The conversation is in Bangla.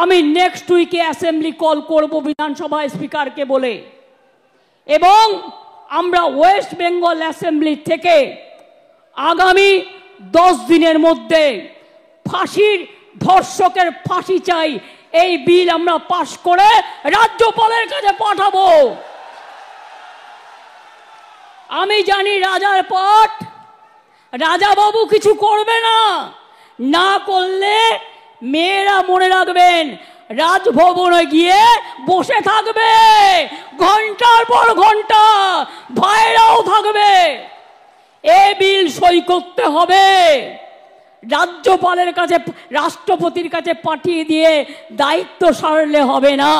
আমি নেক্সট উইকে অ্যাসেম্বলি কল করব বিধানসভা স্পিকারকে বলে এবং আমরা ওয়েস্ট বেঙ্গল অ্যাসেম্বলি থেকে আগামী দশ দিনের মধ্যে ফাঁসির ধর্ষকের ফাঁসি চাই এই বিল আমরা পাশ করে রাজ্যপালের কাছে পাঠাবো আমি জানি রাজার পাঠ রাজাবাবু কিছু করবে না না করলে মেয়েরা মনে রাখবেন রাজভবনে গিয়ে বসে থাকবে ঘন্টার পর ঘন্টা ভাইরাও থাকবে এ বিল সই করতে হবে রাজ্যপালের কাছে রাষ্ট্রপতির কাছে পাঠিয়ে দিয়ে দায়িত্ব সারলে হবে না